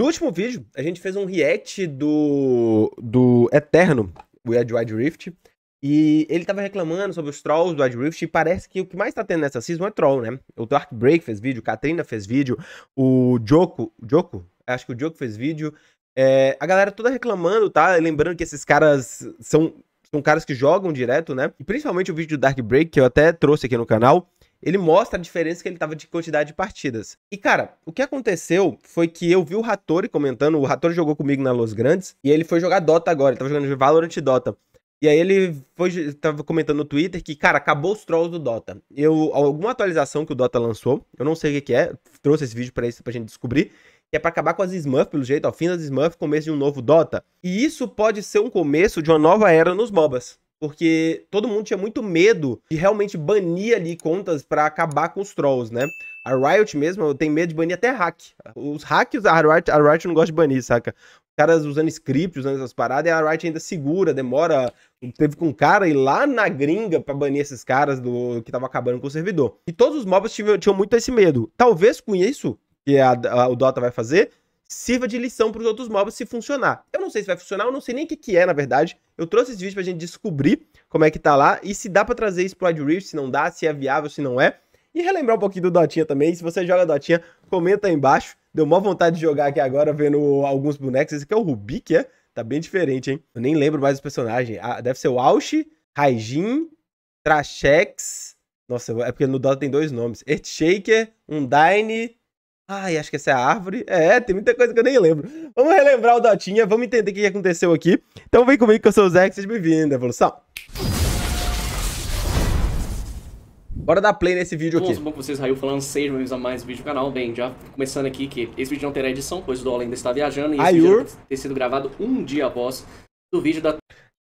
No último vídeo, a gente fez um react do, do Eterno, o Ed Wide Rift. E ele tava reclamando sobre os trolls do Wide Rift. E parece que o que mais tá tendo nessa season é troll, né? O Dark Break fez vídeo, Katrina fez vídeo, o Joko. Joko? Acho que o Joko fez vídeo. É, a galera toda reclamando, tá? Lembrando que esses caras são, são caras que jogam direto, né? E principalmente o vídeo do Dark Break, que eu até trouxe aqui no canal ele mostra a diferença que ele tava de quantidade de partidas. E, cara, o que aconteceu foi que eu vi o Ratori comentando, o Ratori jogou comigo na Los Grandes, e ele foi jogar Dota agora, ele tava jogando Valorant e Dota. E aí ele foi, tava comentando no Twitter que, cara, acabou os trolls do Dota. Eu, alguma atualização que o Dota lançou, eu não sei o que, que é, trouxe esse vídeo para isso pra gente descobrir, que é para acabar com as Smurf, pelo jeito, ao fim das Smurf, começo de um novo Dota. E isso pode ser um começo de uma nova era nos MOBAs porque todo mundo tinha muito medo de realmente banir ali contas para acabar com os trolls, né? A Riot mesmo tem medo de banir até hack. Os hacks, a Riot, a Riot não gosta de banir, saca? Os caras usando scripts, usando essas paradas, e a Riot ainda segura, demora. Teve com um cara ir lá na gringa pra banir esses caras do que tava acabando com o servidor. E todos os mobs tinham, tinham muito esse medo. Talvez com isso que a, a, o Dota vai fazer, sirva de lição para os outros mobs se funcionar. Eu não sei se vai funcionar, eu não sei nem o que, que é, na verdade. Eu trouxe esse vídeo para a gente descobrir como é que tá lá e se dá para trazer isso pro Wild Rift, se não dá, se é viável, se não é. E relembrar um pouquinho do Dotinha também. Se você joga Dotinha, comenta aí embaixo. Deu maior vontade de jogar aqui agora, vendo alguns bonecos. Esse aqui é o Rubik, é? Tá bem diferente, hein? Eu nem lembro mais os personagens. Ah, deve ser o Aushi, Raijin, Trashex... Nossa, é porque no Dota tem dois nomes. Earthshaker, Undyne, Ai, acho que essa é a árvore. É, tem muita coisa que eu nem lembro. Vamos relembrar o Dotinha, vamos entender o que aconteceu aqui. Então vem comigo que eu sou o Zé, que seja bem-vindo, né, evolução. Bora dar play nesse vídeo Bom, aqui. Bom, com vocês, Raio falando, sejam bem-vindos a mais vídeo do canal. Bem, já começando aqui que esse vídeo não terá edição, pois o Dolo ainda está viajando. E Ayur. vídeo ter sido gravado um dia após do vídeo da...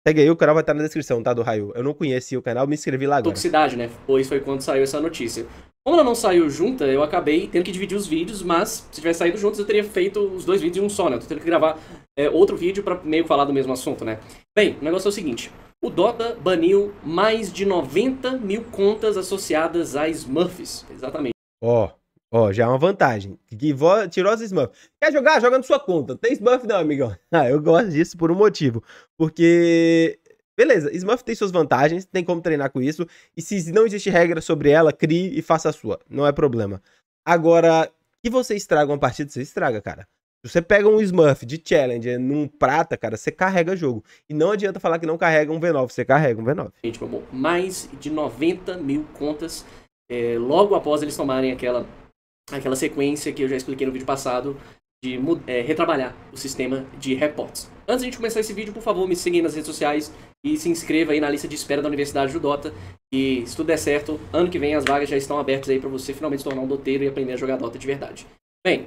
Segue aí, o canal vai estar na descrição, tá, do Raio. Eu não conheci o canal, me inscrevi lá agora. Toxicidade, né? Pois foi quando saiu essa notícia. Como ela não saiu junta, eu acabei tendo que dividir os vídeos, mas se tivesse saído juntos, eu teria feito os dois vídeos em um só, né? Eu tô tendo que gravar é, outro vídeo para meio falar do mesmo assunto, né? Bem, o negócio é o seguinte. O Dota baniu mais de 90 mil contas associadas a Smurfs. Exatamente. Ó, oh, ó, oh, já é uma vantagem. Que tirou as Smurfs. Quer jogar? Joga na sua conta. Não tem Smurf não, amigão. Ah, eu gosto disso por um motivo. Porque Beleza, Smurf tem suas vantagens, tem como treinar com isso. E se não existe regra sobre ela, crie e faça a sua. Não é problema. Agora, que você estraga uma partida, você estraga, cara. Se você pega um Smurf de Challenger num prata, cara, você carrega jogo. E não adianta falar que não carrega um V9, você carrega um V9. Gente, meu mais de 90 mil contas é, logo após eles tomarem aquela, aquela sequência que eu já expliquei no vídeo passado de é, retrabalhar o sistema de reports. Antes de a gente começar esse vídeo, por favor, me siga nas redes sociais e se inscreva aí na lista de espera da Universidade do Dota. E se tudo der certo, ano que vem as vagas já estão abertas aí para você finalmente se tornar um doteiro e aprender a jogar Dota de verdade. Bem,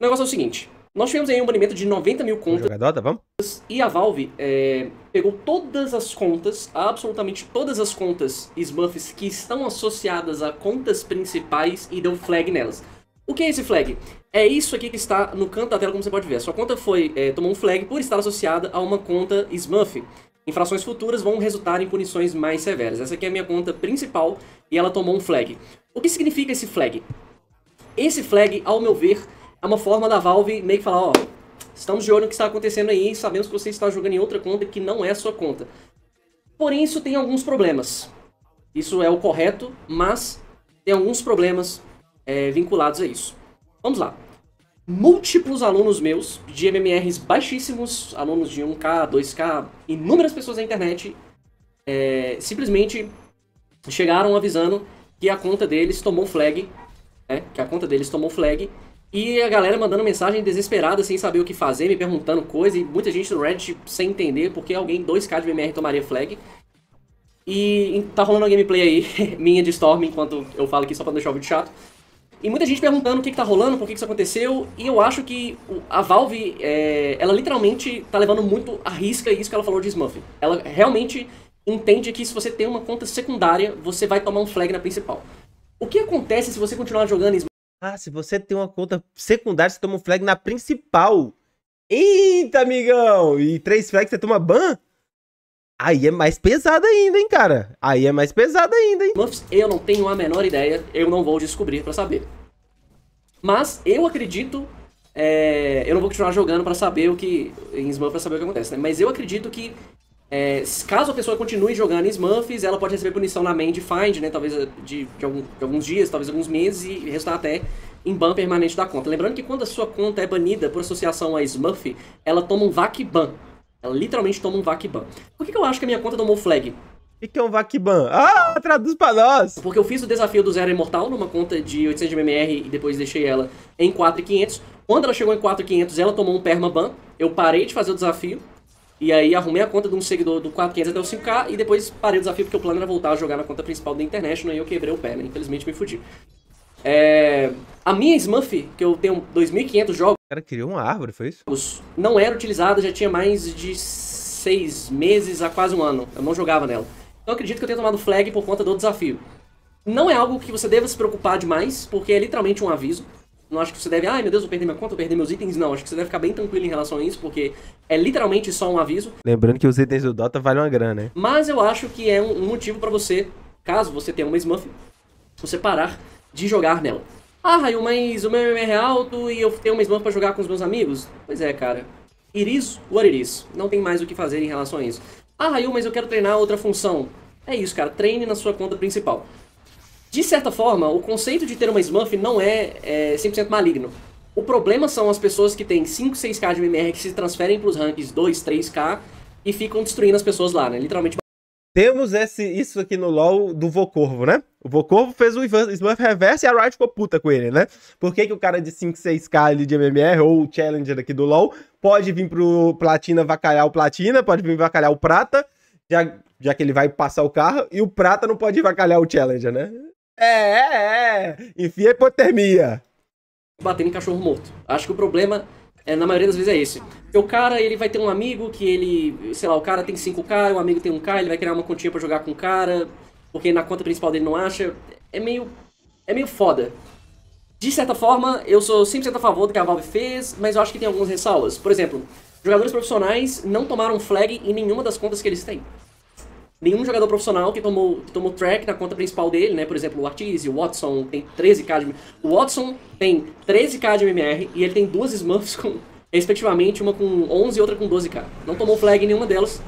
o negócio é o seguinte. Nós tivemos aí um banimento de 90 mil contas. Jogar Dota, vamos? E a Valve é, pegou todas as contas, absolutamente todas as contas Smurfs que estão associadas a contas principais e deu flag nelas. O que é esse flag? É isso aqui que está no canto da tela, como você pode ver. A sua conta foi é, tomou um flag por estar associada a uma conta Smurf. Infrações futuras vão resultar em punições mais severas. Essa aqui é a minha conta principal e ela tomou um flag. O que significa esse flag? Esse flag, ao meu ver, é uma forma da Valve meio que falar, ó, estamos de olho no que está acontecendo aí, sabemos que você está jogando em outra conta que não é a sua conta. Porém, isso tem alguns problemas. Isso é o correto, mas tem alguns problemas é, vinculados a isso. Vamos lá. Múltiplos alunos meus de MMRs baixíssimos, alunos de 1K, 2K, inúmeras pessoas na internet, é, simplesmente chegaram avisando que a conta deles tomou flag, né, que a conta deles tomou flag, e a galera mandando mensagem desesperada, sem saber o que fazer, me perguntando coisa, e muita gente no Reddit sem entender porque alguém 2K de MMR tomaria flag. E tá rolando uma gameplay aí, minha de Storm, enquanto eu falo aqui só pra não deixar o vídeo chato. E muita gente perguntando o que, está rolando, por que, que isso aconteceu, e eu acho que a Valve, é, ela literalmente está levando muito a risca isso que ela falou de Smuffin. Ela realmente entende que se você tem uma conta secundária, você vai tomar um flag na principal. O que acontece se você continuar jogando Smuffin? Ah, se você tem uma conta secundária, você toma um flag na principal. Eita, amigão! E três flags você toma ban? Aí é mais pesado ainda, hein, cara? Aí é mais pesado ainda, hein? Muffs, eu não tenho a menor ideia, eu não vou descobrir pra saber. Mas eu acredito... É... eu não vou continuar jogando pra saber o que... Em Smurf pra saber o que acontece, né? Mas eu acredito que... É... caso a pessoa continue jogando em Smurfs, ela pode receber punição na main de Find, né? Talvez eh, de, de, algum, de alguns dias, talvez alguns meses, e resultar até em ban permanente da conta. Lembrando que quando a sua conta é banida por associação a Smurf, ela toma um VAC ban, ela literalmente toma um Vakban. Por que, que eu acho que a minha conta tomou flag? O que, que é um Vakban? Ah, traduz pra nós! Porque eu fiz o desafio do Zero Imortal numa conta de 800 MMR e depois deixei ela em 4,500. Quando ela chegou em 4,500, ela tomou um permaban. Eu parei de fazer o desafio. E aí arrumei a conta de um seguidor do 4,500 até o 5K. E depois parei o desafio porque o plano era voltar a jogar na conta principal da internet. E eu quebrei o pé, né? Infelizmente me fudi. É... A minha Smurf, que eu tenho 2.500 jogos cara criou uma árvore, foi isso? Não era utilizada, já tinha mais de seis meses a quase um ano. Eu não jogava nela. Então acredito que eu tenha tomado flag por conta do desafio. Não é algo que você deva se preocupar demais, porque é literalmente um aviso. Não acho que você deve, ai meu Deus, vou perder minha conta, vou perder meus itens. Não, acho que você deve ficar bem tranquilo em relação a isso, porque é literalmente só um aviso. Lembrando que os itens do Dota valem uma grana, né? Mas eu acho que é um motivo para você, caso você tenha uma Smurf, você parar de jogar nela. Ah, Raio, mas o meu MMR é alto e eu tenho uma Smurf pra jogar com os meus amigos? Pois é, cara. Iris, what iris. Não tem mais o que fazer em relação a isso. Ah, Raio, mas eu quero treinar outra função. É isso, cara. Treine na sua conta principal. De certa forma, o conceito de ter uma Smurf não é, é 100% maligno. O problema são as pessoas que têm 5, 6k de MMR que se transferem para os ranks 2, 3k e ficam destruindo as pessoas lá, né? Literalmente. Temos esse, isso aqui no LoL do Vocorvo, né? O Vocorvo fez o Smurf Reverse e a Riot ficou puta com ele, né? Por que, que o cara de 5, 6k ali de MMR ou o Challenger aqui do LoL pode vir pro Platina vacalhar o Platina, pode vir vacalhar o Prata, já, já que ele vai passar o carro, e o Prata não pode vacalhar o Challenger, né? É, é, é. Enfia hipotermia. Batendo em cachorro morto. Acho que o problema é, na maioria das vezes é esse. Porque o cara, ele vai ter um amigo que ele, sei lá, o cara tem 5k, o amigo tem 1k, ele vai criar uma continha para jogar com o cara porque na conta principal dele não acha. É meio. É meio foda. De certa forma, eu sou 100% a favor do que a Valve fez, mas eu acho que tem algumas ressalvas. Por exemplo, jogadores profissionais não tomaram flag em nenhuma das contas que eles têm. Nenhum jogador profissional que tomou, que tomou track na conta principal dele, né? Por exemplo, o Artiz o Watson tem 13k de... O Watson tem 13k de MMR e ele tem duas Smurfs com, respectivamente, uma com 11 e outra com 12k. Não tomou flag em nenhuma delas.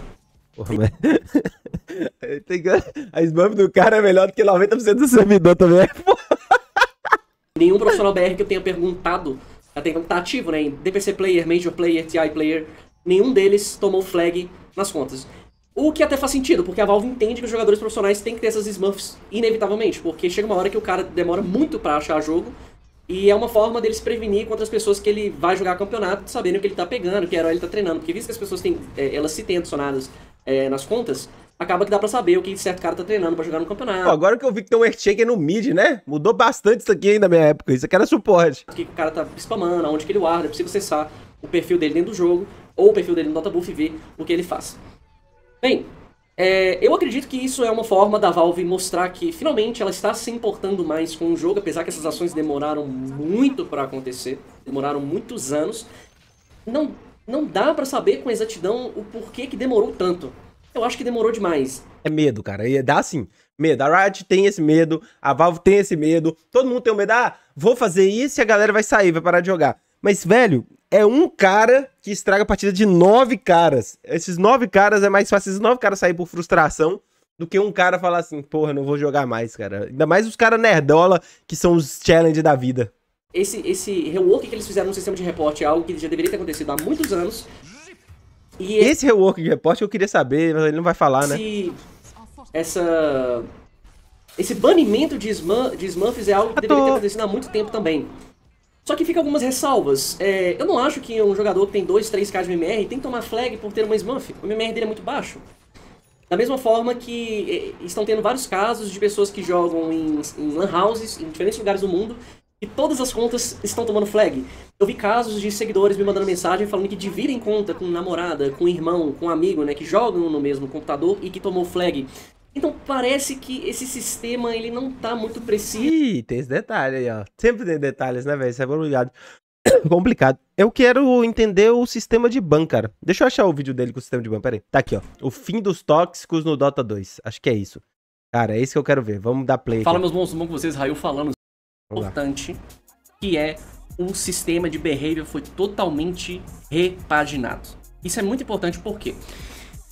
Porra, mas... A smurf do cara é melhor do que 90% do servidor também. Nenhum profissional BR que eu tenha perguntado, até então tá ativo, né? Em DPC player, Major player, TI player, nenhum deles tomou flag nas contas. O que até faz sentido, porque a Valve entende que os jogadores profissionais têm que ter essas smurfs inevitavelmente, porque chega uma hora que o cara demora muito para achar jogo, e é uma forma dele se prevenir contra as pessoas que ele vai jogar campeonato, sabendo que ele tá pegando, que herói ele tá treinando, porque visto que as pessoas têm, eh, elas se têm adicionadas é, nas contas, acaba que dá para saber o que certo cara tá treinando para jogar no campeonato. Pô, agora que eu vi que tem um Earthshaker no mid, né? Mudou bastante isso aqui ainda na minha época. Isso aqui era suporte. O que o cara tá spamando, aonde que ele guarda, é possível acessar o perfil dele dentro do jogo, ou o perfil dele no Dota Buff e ver o que ele faz. Bem, é, eu acredito que isso é uma forma da Valve mostrar que finalmente ela está se importando mais com o jogo, apesar que essas ações demoraram muito para acontecer, demoraram muitos anos. Não, não dá para saber com exatidão o porquê que demorou tanto. Eu acho que demorou demais. É medo, cara. E dá assim. Medo. A Riot tem esse medo, a Valve tem esse medo, todo mundo tem o medo. Ah, vou fazer isso e a galera vai sair, vai parar de jogar. Mas, velho, é um cara que estraga a partida de nove caras. Esses nove caras é mais fácil esses nove caras sair por frustração do que um cara falar assim, porra, não vou jogar mais, cara. Ainda mais os caras nerdola, que são os challenge da vida. Esse, esse rework que eles fizeram no sistema de reporte é algo que já deveria ter acontecido há muitos anos. E esse rework de report que eu queria saber, mas ele não vai falar, né? Essa. Esse banimento de, Smurf, de Smurfs é algo que deveria ter acontecido há muito tempo também. Só que fica algumas ressalvas. É, eu não acho que um jogador que tem 2, 3k de MMR tem que tomar flag por ter uma Smurf. O MMR dele é muito baixo. Da mesma forma que é, estão tendo vários casos de pessoas que jogam em, em lan houses, em diferentes lugares do mundo, que todas as contas estão tomando flag. Eu vi casos de seguidores me mandando mensagem falando que dividem conta com namorada, com irmão, com amigo, né, que jogam no mesmo computador e que tomou flag. Então parece que esse sistema ele não tá muito preciso. Ih, tem esse detalhe aí, ó. Sempre tem detalhes, né, velho? Isso é obrigado. Complicado. Eu quero entender o sistema de ban, cara. Deixa eu achar o vídeo dele com o sistema de ban. Pera aí. Tá aqui, ó. O fim dos tóxicos no Dota 2. Acho que é isso. Cara, é isso que eu quero ver. Vamos dar play. Fala, aqui. meus bons, bom com vocês? Raio falando importante, que é o sistema de behavior foi totalmente repaginado. Isso é muito importante porque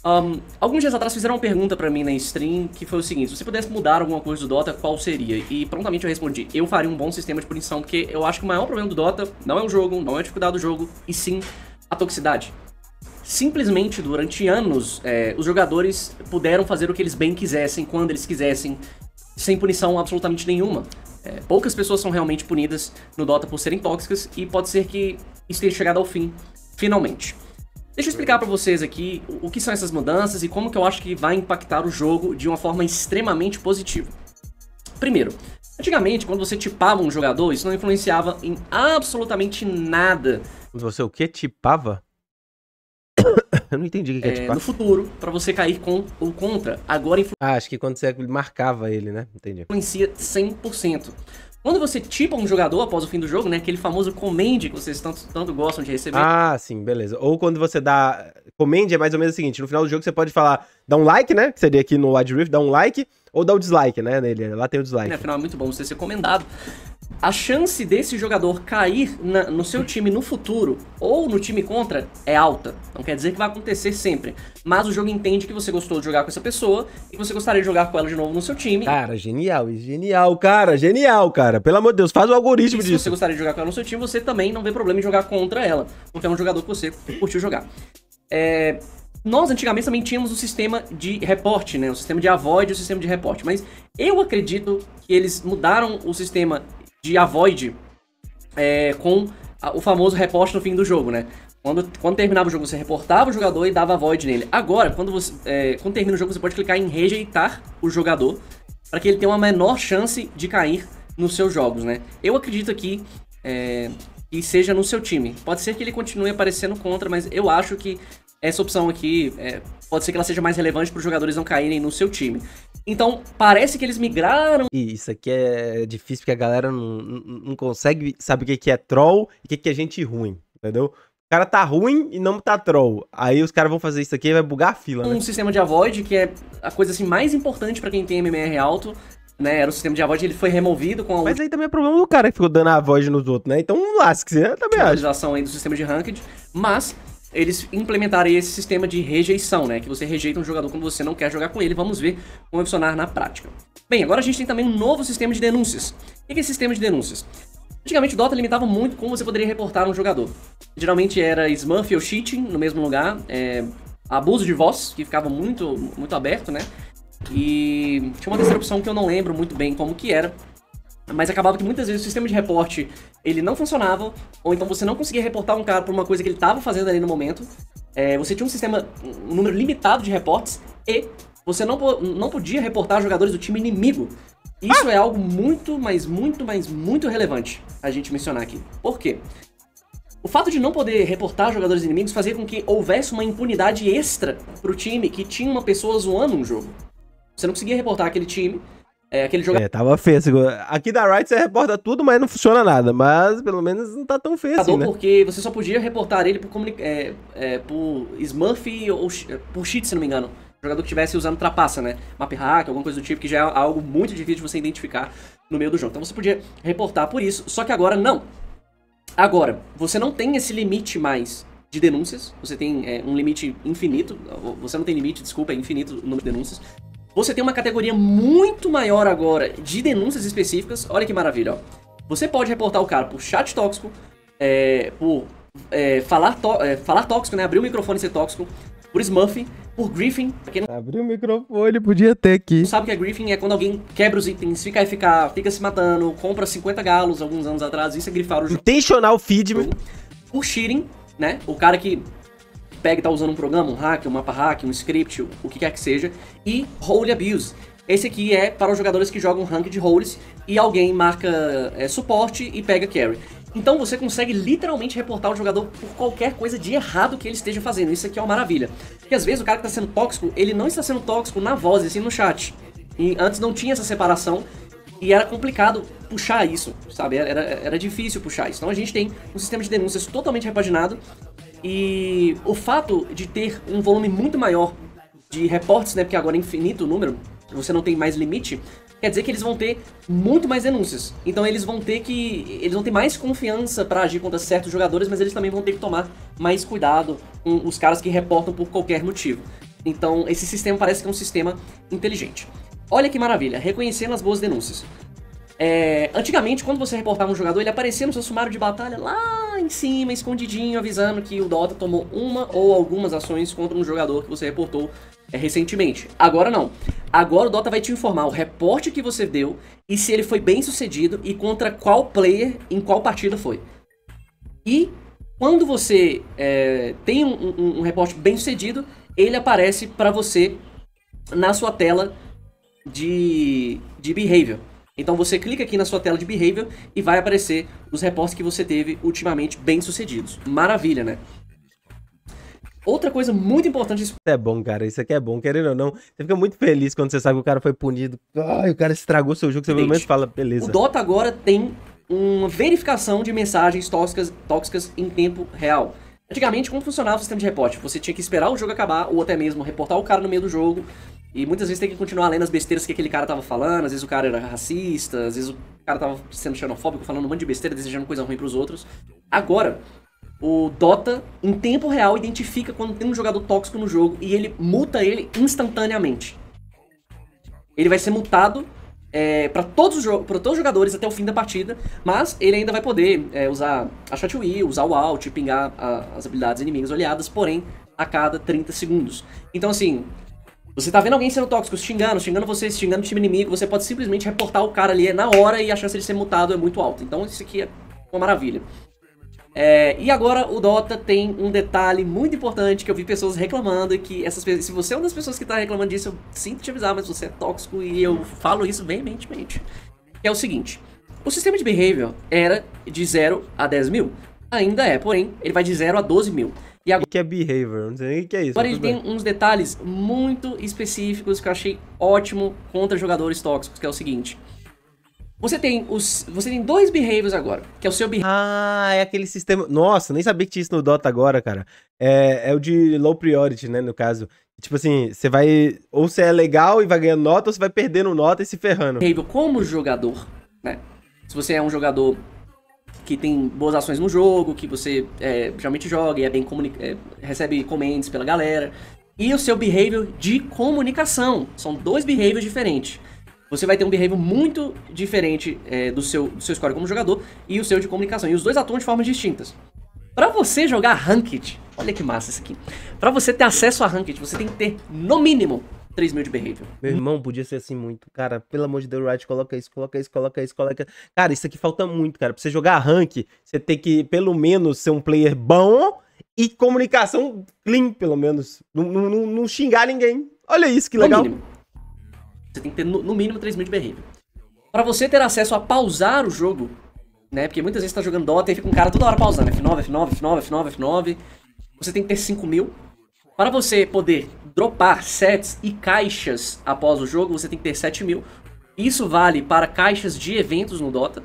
um, alguns dias atrás fizeram uma pergunta para mim na stream que foi o seguinte: se você pudesse mudar alguma coisa do Dota, qual seria? E prontamente eu respondi: eu faria um bom sistema de punição, porque eu acho que o maior problema do Dota não é o jogo, não é a dificuldade do jogo, e sim a toxicidade. Simplesmente durante anos, é, os jogadores puderam fazer o que eles bem quisessem, quando eles quisessem, sem punição absolutamente nenhuma. É, poucas pessoas são realmente punidas no Dota por serem tóxicas e pode ser que isso tenha chegado ao fim, finalmente. Deixa eu explicar para vocês aqui o que são essas mudanças e como que eu acho que vai impactar o jogo de uma forma extremamente positiva. Primeiro, antigamente quando você tipava um jogador, isso não influenciava em absolutamente nada. Você o que tipava? Eu não entendi o que, é, é tipo. No futuro, para você cair com ou contra. Agora influencia. Ah, acho que quando você marcava ele, né? Entendi. Influencia 100%. Quando você tipa um jogador após o fim do jogo, né? Aquele famoso comende que vocês tanto, tanto gostam de receber. Ah, sim, beleza. Ou quando você dá Comende é mais ou menos o seguinte: no final do jogo você pode falar, dá um like, né? Que seria aqui no Wide Rift, dá um like, ou dá o um dislike, né? Nele. Lá tem o dislike. É, afinal, é muito bom você ser comendado. A chance desse jogador cair na, no seu time no futuro ou no time contra é alta. Não quer dizer que vai acontecer sempre. Mas o jogo entende que você gostou de jogar com essa pessoa e que você gostaria de jogar com ela de novo no seu time. Cara, genial, genial, cara, genial, cara. Pelo amor de Deus, faz o algoritmo e disso. Se você gostaria de jogar com ela no seu time, você também não vê problema em jogar contra ela, porque é um jogador que você curtiu jogar. É, nós antigamente também tínhamos o um sistema de reporte, né? O sistema de avoid e o sistema de reporte. Mas eu acredito que eles mudaram o sistema de avoid é, com a, o famoso reporte no fim do jogo, né? Quando, quando terminava o jogo, você reportava o jogador e dava avoid nele. Agora, quando, você, é, quando termina o jogo, você pode clicar em rejeitar o jogador para que ele tenha uma menor chance de cair nos seus jogos, né? Eu acredito aqui é, e seja no seu time. Pode ser que ele continue aparecendo contra, mas eu acho que essa opção aqui é, pode ser que ela seja mais relevante para os jogadores não caírem no seu time. Então, parece que eles migraram. E isso aqui é difícil porque a galera não, não, consegue saber o que, é troll e o que, que é gente ruim, entendeu? O cara tá ruim e não tá troll. Aí os caras vão fazer isso aqui e vai bugar a fila, né? Um sistema de avoid, que é a coisa assim mais importante para quem tem MMR alto, né, era o sistema de avoid, ele foi removido com a... Mas aí também é problema do cara que ficou dando a voz nos outros, né? Então lasque-se, né? também acho. atualização aí do sistema de ranked, mas eles implementaram esse sistema de rejeição, né? Que você rejeita um jogador quando você não quer jogar com ele. Vamos ver como vai funcionar na prática. Bem, agora a gente tem também um novo sistema de denúncias. O que é esse sistema de denúncias? Antigamente o Dota limitava muito como você poderia reportar um jogador. Geralmente era smurf ou cheating no mesmo lugar, é, abuso de voz, que ficava muito, muito aberto, né? E tinha uma terceira opção que eu não lembro muito bem como que era, mas acabava que muitas vezes o sistema de reporte ele não funcionava, ou então você não conseguia reportar um cara por uma coisa que ele estava fazendo ali no momento. É, você tinha um sistema, um número limitado de reportes e você não, não podia reportar jogadores do time inimigo. Isso ah! é algo muito, mas muito, mas muito relevante a gente mencionar aqui. Por quê? O fato de não poder reportar jogadores inimigos fazia com que houvesse uma impunidade extra pro time que tinha uma pessoa zoando um jogo. Você não conseguia reportar aquele time. É, aquele jogador. É, tava feio. Aqui da Riot você reporta tudo, mas não funciona nada. Mas pelo menos não tá tão feio assim. Tá né? Porque você só podia reportar ele por, comunica... é, é, por Smurf ou é, por cheat, se não me engano. jogador que estivesse usando trapaça, né? Map hack, alguma coisa do tipo, que já é algo muito difícil de você identificar no meio do jogo. Então você podia reportar por isso, só que agora não. Agora, você não tem esse limite mais de denúncias, você tem é, um limite infinito, você não tem limite, desculpa, é infinito o número de denúncias. Você tem uma categoria muito maior agora de denúncias específicas. Olha que maravilha, ó. Você pode reportar o cara por chat tóxico, é, por é, falar, é, falar tóxico, né? Abrir o microfone e ser tóxico. Por Smurf, por Griffin. Quem não... Abriu o microfone, podia ter aqui. Sabe o que é Griffin? É quando alguém quebra os itens, fica fica, fica se matando, compra 50 galos alguns anos atrás, isso é grifar o jogo. Intencional feed. Por cheating, né? O cara que pega e tá usando um programa, um hack, um mapa hack, um script, o que quer que seja, e Role Abuse. Esse aqui é para os jogadores que jogam rank de roles e alguém marca é, suporte e pega carry. Então você consegue literalmente reportar o jogador por qualquer coisa de errado que ele esteja fazendo. Isso aqui é uma maravilha. Porque às vezes o cara que está sendo tóxico, ele não está sendo tóxico na voz, assim no chat. E antes não tinha essa separação e era complicado puxar isso, sabe? Era, era difícil puxar isso. Então a gente tem um sistema de denúncias totalmente repaginado e o fato de ter um volume muito maior de reportes, né, porque agora é infinito o número, você não tem mais limite, quer dizer que eles vão ter muito mais denúncias. Então eles vão ter que. Eles vão ter mais confiança para agir contra certos jogadores, mas eles também vão ter que tomar mais cuidado com os caras que reportam por qualquer motivo. Então esse sistema parece que é um sistema inteligente. Olha que maravilha, reconhecendo as boas denúncias. É, antigamente, quando você reportava um jogador, ele aparecia no seu sumário de batalha lá lá em cima, escondidinho, avisando que o Dota tomou uma ou algumas ações contra um jogador que você reportou é, recentemente. Agora não. Agora o Dota vai te informar o reporte que você deu e se ele foi bem sucedido e contra qual player, em qual partida foi. E quando você é, tem um, um, um reporte bem sucedido, ele aparece para você na sua tela de, de behavior. Então você clica aqui na sua tela de behavior e vai aparecer os reportes que você teve ultimamente bem sucedidos. Maravilha, né? Outra coisa muito importante. Isso é bom, cara. Isso aqui é bom, querendo ou não. Você fica muito feliz quando você sabe que o cara foi punido. Ai, o cara estragou seu jogo. Você pelo menos fala, beleza. O Dota agora tem uma verificação de mensagens tóxicas, tóxicas em tempo real. Antigamente, como funcionava o sistema de reporte? Você tinha que esperar o jogo acabar, ou até mesmo reportar o cara no meio do jogo, e muitas vezes tem que continuar lendo as besteiras que aquele cara tava falando, às vezes o cara era racista, às vezes o cara tava sendo xenofóbico, falando um monte de besteira, desejando coisa ruim pros outros. Agora, o Dota, em tempo real, identifica quando tem um jogador tóxico no jogo e ele multa ele instantaneamente. Ele vai ser multado é, para todos, os pra todos os jogadores até o fim da partida, mas ele ainda vai poder é, usar a Shotwheel, usar o Alt, pingar a, as habilidades inimigas olhadas porém a cada 30 segundos. Então, assim, você tá vendo alguém sendo tóxico, xingando, xingando você, xingando o time inimigo, você pode simplesmente reportar o cara ali é na hora e a chance de ser mutado é muito alta. Então isso aqui é uma maravilha. É, e agora o Dota tem um detalhe muito importante que eu vi pessoas reclamando e que essas se você é uma das pessoas que está reclamando disso, eu sinto te avisar, mas você é tóxico e eu falo isso veementemente. é o seguinte, o sistema de behavior era de 0 a 10 mil, ainda é, porém ele vai de 0 a 12 mil. E agora... O que é behavior? Não sei nem o que é isso. Agora ele bem. tem uns detalhes muito específicos que eu achei ótimo contra jogadores tóxicos, que é o seguinte. Você tem os. Você tem dois behaviors agora, que é o seu behavior. Ah, é aquele sistema. Nossa, nem sabia que tinha isso no Dota agora, cara. É, é o de low priority, né? No caso. Tipo assim, você vai. Ou você é legal e vai ganhando nota, ou você vai perdendo nota e se ferrando. Behavior como jogador, né? Se você é um jogador que tem boas ações no jogo, que você é, geralmente joga e é bem é, recebe comentários pela galera. E o seu behavior de comunicação. São dois behaviors diferentes. Você vai ter um behavior muito diferente é, do, seu, do seu score como jogador e o seu de comunicação. E os dois atuam de formas distintas. Para você jogar Ranked, olha que massa isso aqui. Para você ter acesso a Ranked, você tem que ter, no mínimo, 3 mil de behavior. Meu irmão, podia ser assim muito. Cara, pelo amor de Deus, Wright, coloca isso, coloca isso, coloca isso, coloca Cara, isso aqui falta muito, cara. Pra você jogar rank, você tem que, pelo menos, ser um player bom e comunicação clean, pelo menos. Não, xingar ninguém. Olha isso, que legal. No mínimo. Você tem que ter, no, no mínimo, 3 mil de behavior. Pra você ter acesso a pausar o jogo, né? Porque muitas vezes você tá jogando Dota e fica um cara toda hora pausando. F9, F9, F9, F9, F9. Você tem que ter 5 mil para você poder dropar sets e caixas após o jogo, você tem que ter 7 mil. Isso vale para caixas de eventos no Dota.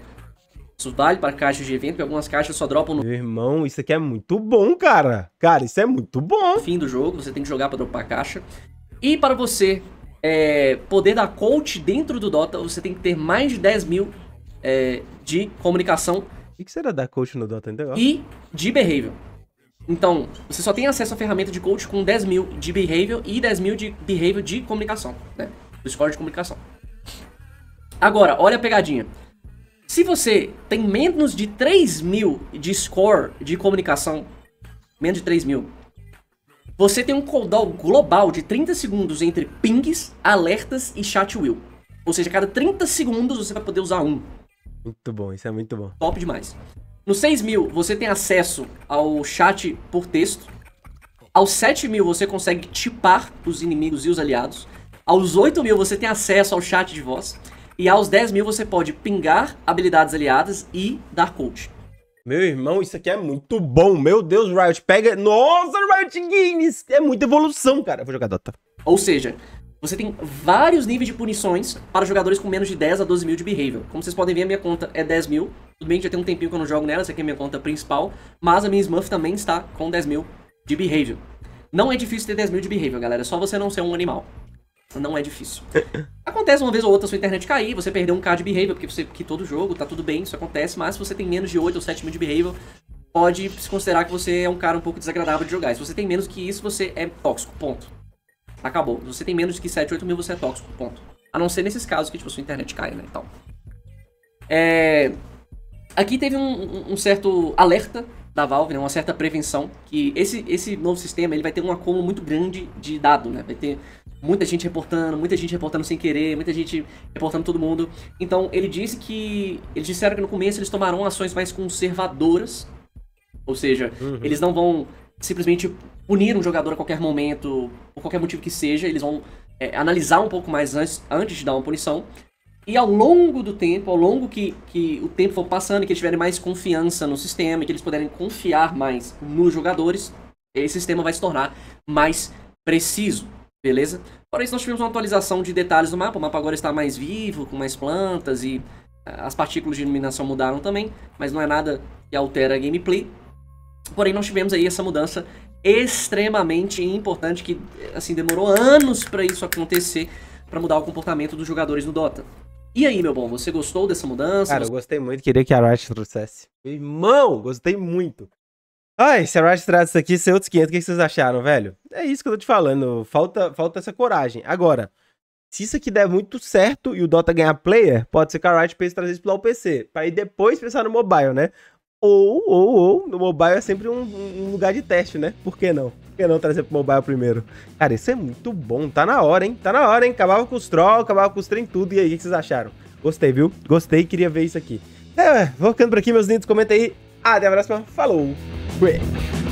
Isso vale para caixas de evento, porque algumas caixas só dropam no... Meu irmão, isso aqui é muito bom, cara. Cara, isso é muito bom. fim do jogo, você tem que jogar para dropar a caixa. E para você é, poder dar coach dentro do Dota, você tem que ter mais de 10 mil é, de comunicação. O que será dar coach no Dota? Ainda e de behavior. Então, você só tem acesso à ferramenta de coach com 10 mil de behavior e 10 mil de behavior de comunicação, né? Do score de comunicação. Agora, olha a pegadinha. Se você tem menos de 3 mil de score de comunicação, menos de 3 mil, você tem um cooldown global de 30 segundos entre pings, alertas e chat wheel. Ou seja, cada 30 segundos você vai poder usar um. Muito bom, isso é muito bom. Top demais. No mil você tem acesso ao chat por texto. Aos mil você consegue tipar os inimigos e os aliados. Aos mil você tem acesso ao chat de voz. E aos mil você pode pingar habilidades aliadas e dar coach. Meu irmão, isso aqui é muito bom. Meu Deus, Riot, pega... Nossa, Riot Games! É muita evolução, cara. Eu vou jogar Dota. Ou seja, você tem vários níveis de punições para jogadores com menos de 10 a 12 mil de behavior. Como vocês podem ver, a minha conta é 10 mil. Tudo bem que já tem um tempinho que eu não jogo nela, essa aqui é a minha conta principal. Mas a minha Smurf também está com 10 mil de behavior. Não é difícil ter 10 mil de behavior, galera. É só você não ser um animal. Não é difícil. Acontece uma vez ou outra a sua internet cair, você perdeu um K de behavior, porque você quitou do jogo, tá tudo bem, isso acontece, mas se você tem menos de 8 ou 7 mil de behavior, pode se considerar que você é um cara um pouco desagradável de jogar. Se você tem menos que isso, você é tóxico, ponto. Acabou. Se você tem menos que 7, 8 mil, você é tóxico, ponto. A não ser nesses casos que, tipo, sua internet cai, né, e tal. É... Aqui teve um, um, certo alerta da Valve, né, uma certa prevenção, que esse, esse novo sistema ele vai ter um acúmulo muito grande de dado, né, vai ter muita gente reportando, muita gente reportando sem querer, muita gente reportando todo mundo. Então, ele disse que. Eles disseram que no começo eles tomarão ações mais conservadoras. Ou seja, uhum. eles não vão simplesmente punir um jogador a qualquer momento, por qualquer motivo que seja, eles vão é, analisar um pouco mais antes, antes de dar uma punição. E ao longo do tempo, ao longo que, que o tempo for passando, que eles tiverem mais confiança no sistema, e que eles puderem confiar mais nos jogadores, esse sistema vai se tornar mais preciso, beleza? Porém, nós tivemos uma atualização de detalhes do mapa, o mapa agora está mais vivo, com mais plantas e ah, as partículas de iluminação mudaram também, mas não é nada que altera a gameplay. Porém, não tivemos aí essa mudança extremamente importante que assim demorou anos para isso acontecer, para mudar o comportamento dos jogadores no Dota. E aí, meu bom, você gostou dessa mudança? Cara, eu gostei muito, queria que a Riot trouxesse. Meu irmão, gostei muito. Ai, se a Riot traz isso aqui, ser outros 500, o que vocês acharam, velho? É isso que eu tô te falando, falta, falta essa coragem. Agora, se isso aqui der muito certo e o Dota ganhar player, pode ser que a Riot pense trazer isso pro PC, pra aí depois pensar no mobile, né? Ou, ou, ou, no mobile é sempre um, um lugar de teste, né? Por que não? Por que não trazer pro mobile primeiro? Cara, isso é muito bom. Tá na hora, hein? Tá na hora, hein? Acabava com os trolls, acabava com os trem tudo. E aí, o que vocês acharam? Gostei, viu? Gostei, queria ver isso aqui. É, vou ficando por aqui, meus lindos. Comenta aí. Até a próxima. Falou. Fui.